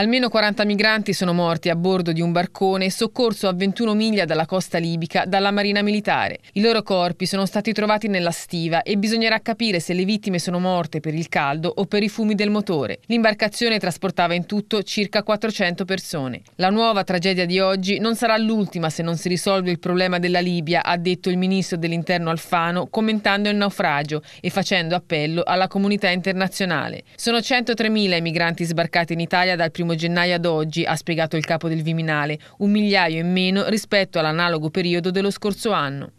Almeno 40 migranti sono morti a bordo di un barcone soccorso a 21 miglia dalla costa libica dalla Marina Militare. I loro corpi sono stati trovati nella stiva e bisognerà capire se le vittime sono morte per il caldo o per i fumi del motore. L'imbarcazione trasportava in tutto circa 400 persone. La nuova tragedia di oggi non sarà l'ultima se non si risolve il problema della Libia, ha detto il ministro dell'Interno Alfano commentando il naufragio e facendo appello alla comunità internazionale. Sono 103.000 i migranti sbarcati in Italia dal 1 primo gennaio ad oggi, ha spiegato il capo del Viminale, un migliaio in meno rispetto all'analogo periodo dello scorso anno.